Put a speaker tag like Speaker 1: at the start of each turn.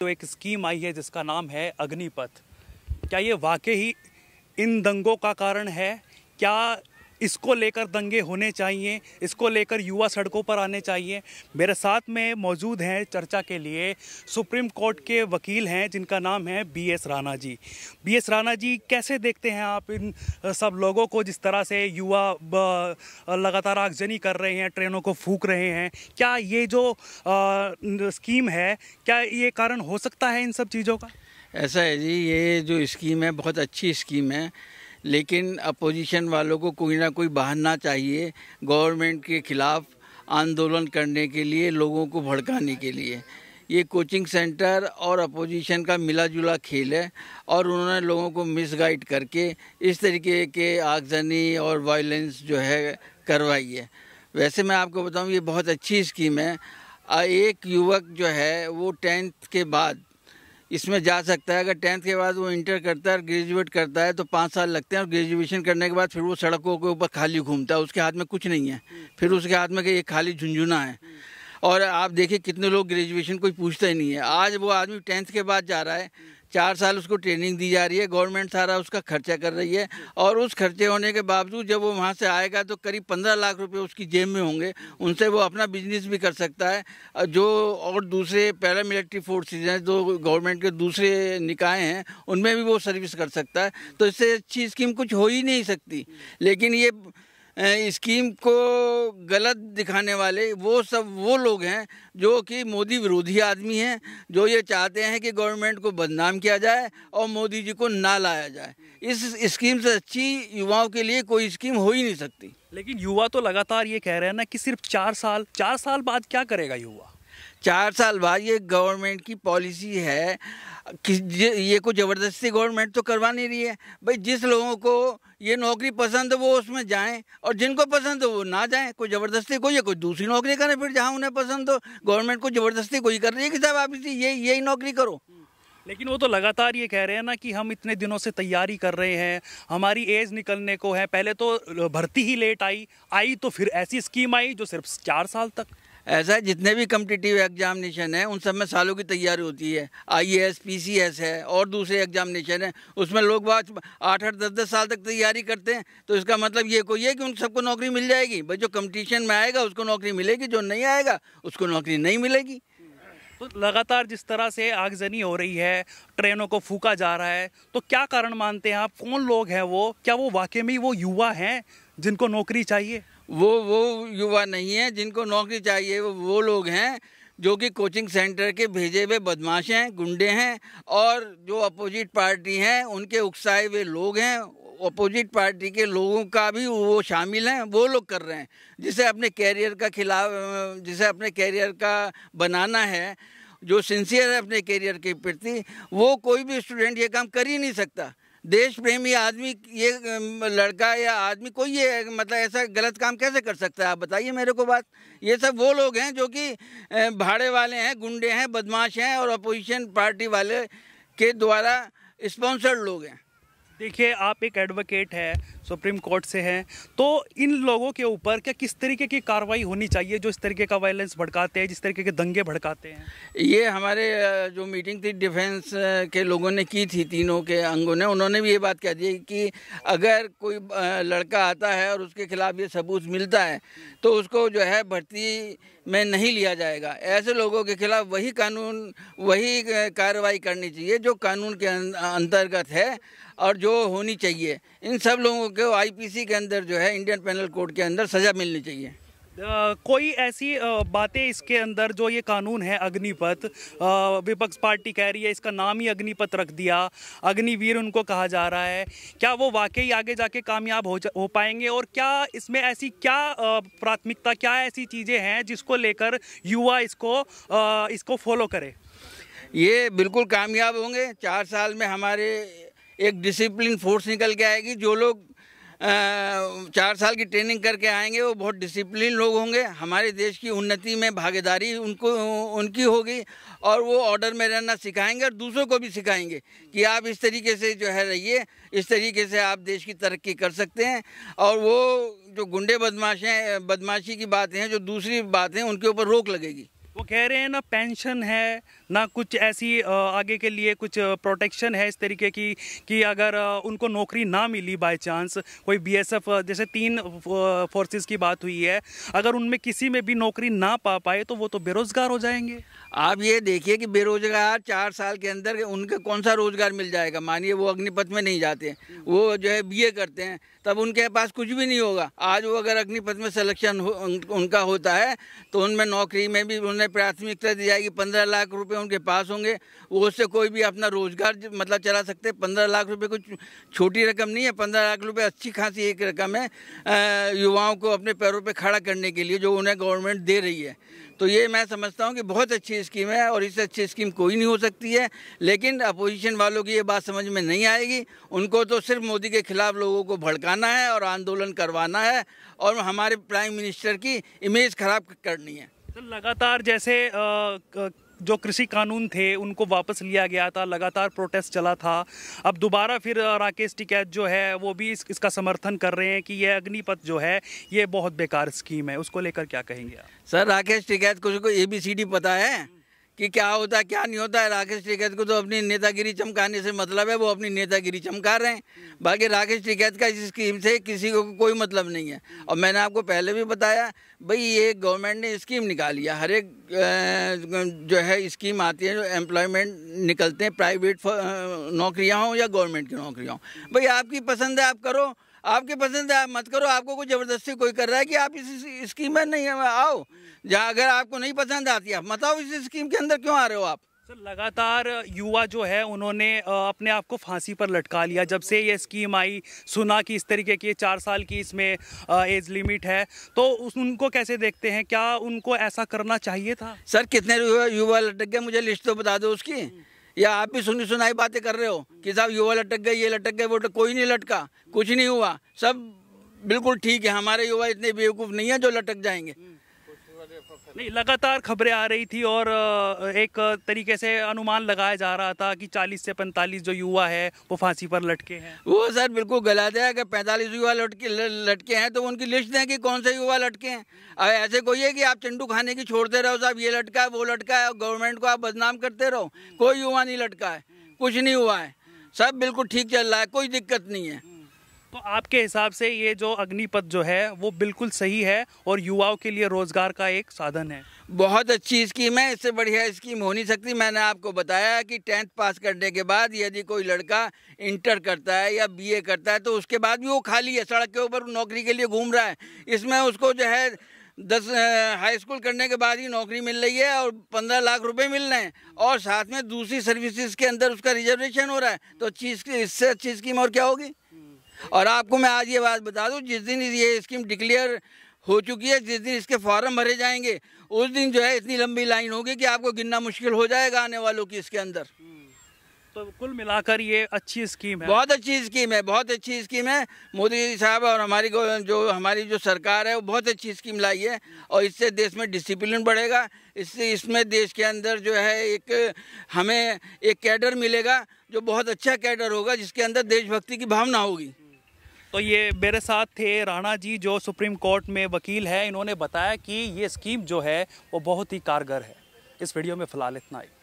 Speaker 1: तो एक स्कीम आई है जिसका नाम है अग्निपथ क्या ये वाकई ही इन दंगों का कारण है क्या इसको लेकर दंगे होने चाहिए इसको लेकर युवा सड़कों पर आने चाहिए मेरे साथ में मौजूद हैं चर्चा के लिए सुप्रीम कोर्ट के वकील हैं जिनका नाम है B S Rana ji B S Rana ji कैसे देखते हैं आप इन सब लोगों को जिस तरह से युवा लगातार आगजनी कर रहे हैं ट्रेनों को फूक रहे हैं क्या ये जो स्कीम है
Speaker 2: क्या ये कारण हो सकता है इन सब चीज़ों का ऐसा है जी ये जो स्कीम है बहुत अच्छी स्कीम है लेकिन अपोजिशन वालों को कोई ना कोई बहाना चाहिए गवर्नमेंट के खिलाफ आंदोलन करने के लिए लोगों को भड़काने के लिए ये कोचिंग सेंटर और अपोजिशन का मिला जुला खेल है और उन्होंने लोगों को मिसगाइड करके इस तरीके के आगजनी और वायलेंस जो है करवाई है वैसे मैं आपको बताऊं ये बहुत अच्छी स्कीम है एक युवक जो है वो टेंथ के बाद इसमें जा सकता है अगर टेंथ के बाद वो इंटर करता है और ग्रेजुएट करता है तो पाँच साल लगते हैं और ग्रेजुएशन करने के बाद फिर वो सड़कों के ऊपर खाली घूमता है उसके हाथ में कुछ नहीं है फिर उसके हाथ में ये खाली झुंझुना है और आप देखिए कितने लोग ग्रेजुएशन कोई पूछता ही नहीं है आज वो आदमी टेंथ के बाद जा रहा है चार साल उसको ट्रेनिंग दी जा रही है गवर्नमेंट सारा उसका खर्चा कर रही है और उस खर्चे होने के बावजूद जब वो वहाँ से आएगा तो करीब पंद्रह लाख रुपये उसकी जेब में होंगे उनसे वो अपना बिजनेस भी कर सकता है जो और दूसरे पैरामिलिट्री फोर्सेज हैं जो गवर्नमेंट के दूसरे निकाय हैं उनमें भी वो सर्विस कर सकता है तो इससे अच्छी स्कीम कुछ हो ही नहीं सकती लेकिन ये स्कीम को गलत दिखाने वाले वो सब वो लोग हैं जो कि मोदी विरोधी आदमी हैं जो ये चाहते हैं कि गवर्नमेंट को बदनाम किया जाए और मोदी जी को ना लाया जाए इस स्कीम से अच्छी युवाओं के लिए कोई स्कीम हो ही नहीं सकती लेकिन युवा तो लगातार ये कह रहे हैं ना कि सिर्फ चार साल चार साल बाद क्या करेगा युवा चार साल बाद ये गवर्नमेंट की पॉलिसी है कि ये को ज़बरदस्ती गवर्नमेंट तो करवा नहीं रही है भाई जिस लोगों को ये नौकरी पसंद है वो उसमें जाएं और जिनको पसंद है वो ना जाएं कोई ज़बरदस्ती कोई या कोई दूसरी नौकरी करें फिर जहाँ उन्हें पसंद हो गवर्नमेंट को ज़बरदस्ती कोई कर रही है कि साहब आप इसी यही यही नौकरी करो
Speaker 1: लेकिन वो तो लगातार ये कह रहे हैं ना कि हम इतने दिनों से तैयारी कर रहे हैं हमारी एज निकलने को है पहले तो भर्ती ही लेट आई आई तो फिर ऐसी
Speaker 2: स्कीम आई जो सिर्फ चार साल तक ऐसा है जितने भी कम्पिटिटिव एग्जामिनेशन हैं उन सब में सालों की तैयारी होती है I S P C S है और दूसरे एग्जामिनेशन है उसमें लोग बात आठ आठ दस दस साल तक तैयारी करते हैं तो इसका मतलब ये कोई है कि उन सबको नौकरी मिल जाएगी भाई जो कम्पटिशन में आएगा उसको नौकरी मिलेगी जो नहीं आएगा उसको नौकरी नहीं मिलेगी तो
Speaker 1: लगातार जिस तरह से आगजनी हो रही है ट्रेनों को फूका जा रहा है तो क्या कारण मानते हैं आप
Speaker 2: कौन लोग हैं वो क्या वो वाकई में वो युवा हैं जिनको नौकरी चाहिए वो वो युवा नहीं है जिनको नौकरी चाहिए वो वो लोग हैं जो कि कोचिंग सेंटर के भेजे हुए बदमाश हैं गुंडे हैं और जो अपोजिट पार्टी हैं उनके उकसाए हुए लोग हैं अपोजिट पार्टी के लोगों का भी वो शामिल हैं वो लोग कर रहे हैं जिसे अपने कैरियर का खिलाफ जिसे अपने कैरियर का बनाना है जो सिंसियर है अपने कैरियर के प्रति वो कोई भी स्टूडेंट ये काम कर ही नहीं सकता देश प्रेमी आदमी ये लड़का या आदमी कोई ये मतलब ऐसा गलत काम कैसे कर सकता है आप बताइए मेरे को बात ये सब वो लोग हैं जो कि भाड़े वाले हैं गुंडे हैं बदमाश हैं और अपोजिशन पार्टी वाले के द्वारा स्पॉन्सर्ड लोग हैं
Speaker 1: देखिए आप एक एडवोकेट है सुप्रीम कोर्ट से हैं तो इन लोगों के ऊपर क्या किस
Speaker 2: तरीके की कार्रवाई होनी चाहिए जो इस तरीके का वायलेंस भड़काते हैं जिस तरीके के दंगे भड़काते हैं ये हमारे जो मीटिंग थी डिफेंस के लोगों ने की थी तीनों के अंगों ने उन्होंने भी ये बात कह दी कि अगर कोई लड़का आता है और उसके खिलाफ ये सबूत मिलता है तो उसको जो है भर्ती में नहीं लिया जाएगा ऐसे लोगों के खिलाफ वही कानून वही कार्रवाई करनी चाहिए जो कानून के अं, अंतर्गत है और जो होनी चाहिए इन सब लोगों को आईपीसी के अंदर जो है इंडियन पेनल कोड के अंदर सज़ा मिलनी चाहिए Uh, कोई ऐसी uh, बातें इसके अंदर जो ये कानून है अग्निपथ uh,
Speaker 1: विपक्ष पार्टी कह रही है इसका नाम ही अग्निपथ रख दिया अग्निवीर उनको कहा जा रहा है क्या वो वाकई आगे जाके कामयाब हो जा, हो पाएंगे और क्या इसमें ऐसी क्या प्राथमिकता क्या ऐसी चीज़ें हैं जिसको लेकर युवा इसको इसको फॉलो करे
Speaker 2: ये बिल्कुल कामयाब होंगे चार साल में हमारे एक डिसिप्लिन फोर्स निकल के आएगी जो लोग चार साल की ट्रेनिंग करके आएंगे वो बहुत डिसिप्लिन लोग होंगे हमारे देश की उन्नति में भागीदारी उनको उनकी होगी और वो ऑर्डर में रहना सिखाएंगे और दूसरों को भी सिखाएंगे कि आप इस तरीके से जो है रहिए इस तरीके से आप देश की तरक्की कर सकते हैं और वो जो गुंडे बदमाशें बदमाशी की बातें हैं जो दूसरी बातें उनके ऊपर रोक लगेगी वो कह रहे हैं ना पेंशन है
Speaker 1: ना कुछ ऐसी आगे के लिए कुछ प्रोटेक्शन है इस तरीके की कि अगर उनको नौकरी ना मिली बाय चांस कोई बीएसएफ जैसे तीन फोर्सेस की बात हुई है
Speaker 2: अगर उनमें किसी में भी नौकरी ना पा पाए तो वो तो बेरोज़गार हो जाएंगे आप ये देखिए कि बेरोज़गार चार साल के अंदर उनके कौन सा रोज़गार मिल जाएगा मानिए वो अग्निपथ में नहीं जाते वो जो है बी करते हैं तब उनके पास कुछ भी नहीं होगा आज वो अगर अग्निपथ में सलेक्शन हो, उनका होता है तो उनमें नौकरी में भी उन उन्हें प्राथमिकता दी जाएगी पंद्रह लाख रुपए उनके पास होंगे वो उससे कोई भी अपना रोजगार मतलब चला सकते हैं पंद्रह लाख रुपए कुछ छोटी रकम नहीं है पंद्रह लाख रुपए अच्छी खासी एक रकम है युवाओं को अपने पैरों पर पे खड़ा करने के लिए जो उन्हें गवर्नमेंट दे रही है तो ये मैं समझता हूँ कि बहुत अच्छी स्कीम है और इससे अच्छी स्कीम कोई नहीं हो सकती है लेकिन अपोजिशन वालों की ये बात समझ में नहीं आएगी उनको तो सिर्फ मोदी के खिलाफ लोगों को भड़काना है और आंदोलन करवाना है और हमारे प्राइम मिनिस्टर की इमेज खराब करनी है लगातार जैसे जो कृषि कानून
Speaker 1: थे उनको वापस लिया गया था लगातार प्रोटेस्ट चला था अब दोबारा फिर राकेश टिकैत जो है वो भी इस, इसका समर्थन कर रहे हैं कि ये अग्निपथ जो है ये बहुत बेकार स्कीम
Speaker 2: है उसको लेकर क्या कहेंगे आप सर राकेश टिकैत कुछ को ए बी सी डी पता है कि क्या होता है क्या नहीं होता है राकेश टिकैत को तो अपनी नेतागिरी चमकाने से मतलब है वो अपनी नेतागिरी चमका रहे हैं बाकी राकेश टिकैत का इस स्कीम से किसी को कोई मतलब नहीं है और मैंने आपको पहले भी बताया भाई ये गवर्नमेंट ने स्कीम निकाली है हर एक जो है स्कीम आती है जो एम्प्लॉयमेंट निकलते हैं प्राइवेट नौकरियाँ हों या गवर्नमेंट की नौकरियाँ हों भाई आपकी पसंद है आप करो आपके पसंद है मत करो आपको कोई ज़बरदस्ती कोई कर रहा है कि आप इस स्कीम में नहीं आओ जहाँ अगर आपको नहीं पसंद आती आप मत आओ इस स्कीम के अंदर क्यों आ रहे हो आप
Speaker 1: सर लगातार युवा जो है उन्होंने अपने आप को फांसी पर लटका लिया जब से ये स्कीम आई सुना कि इस तरीके की चार साल की इसमें एज लिमिट है तो उस
Speaker 2: उनको कैसे देखते हैं क्या उनको ऐसा करना चाहिए था सर कितने युवा लटक गए मुझे लिस्ट तो बता दो उसकी या आप भी सुनी सुनाई बातें कर रहे हो कि साहब युवा लटक गए ये लटक गए वो लटक तो कोई नहीं लटका कुछ नहीं हुआ सब बिल्कुल ठीक है हमारे युवा इतने बेवकूफ़ नहीं है जो लटक जाएंगे नहीं लगातार खबरें आ रही थी और एक
Speaker 1: तरीके से अनुमान लगाया जा रहा था कि 40 से 45 जो युवा है वो फांसी पर लटके हैं
Speaker 2: वो सर बिल्कुल गलत है अगर 45 युवा लटके लटके हैं तो उनकी लिस्ट दें कि कौन से युवा लटके हैं अब ऐसे कोई है कि आप चंडू खाने की छोड़ते रहो साहब ये लटका है वो लटका है गवर्नमेंट को आप बदनाम करते रहो कोई युवा नहीं लटका है कुछ नहीं हुआ है सब बिल्कुल ठीक चल रहा है कोई दिक्कत नहीं है तो आपके हिसाब से ये जो अग्निपथ जो है वो बिल्कुल सही है और युवाओं के लिए रोजगार का एक साधन है बहुत अच्छी स्कीम है इससे बढ़िया स्कीम हो नहीं सकती मैंने आपको बताया कि टेंथ पास करने के बाद यदि कोई लड़का इंटर करता है या बीए करता है तो उसके बाद भी वो खाली है सड़क के ऊपर नौकरी के लिए घूम रहा है इसमें उसको जो है दस हाई स्कूल करने के बाद ही नौकरी मिल रही है और पंद्रह लाख रुपए मिल रहे हैं और साथ में दूसरी सर्विसेज के अंदर उसका रिजर्वेशन हो रहा है तो अच्छी इससे अच्छी स्कीम और क्या होगी और आपको मैं आज ये बात बता दूँ जिस दिन ये स्कीम डिक्लेयर हो चुकी है जिस दिन इसके फॉर्म भरे जाएंगे उस दिन जो है इतनी लंबी लाइन होगी कि आपको गिनना मुश्किल हो जाएगा आने वालों की इसके अंदर हम्म। तो कुल मिलाकर ये अच्छी स्कीम है बहुत अच्छी स्कीम है बहुत अच्छी स्कीम है मोदी जी साहब और हमारी जो हमारी जो सरकार है वो बहुत अच्छी स्कीम लाई है और इससे देश में डिसिप्लिन बढ़ेगा इससे इसमें देश के अंदर जो है एक हमें एक कैडर मिलेगा जो बहुत अच्छा कैडर होगा जिसके अंदर देशभक्ति की भावना होगी तो ये मेरे साथ थे राणा जी जो सुप्रीम कोर्ट में वकील है इन्होंने
Speaker 1: बताया कि ये स्कीम जो है वो बहुत ही कारगर है इस वीडियो में फिलहाल इतना ही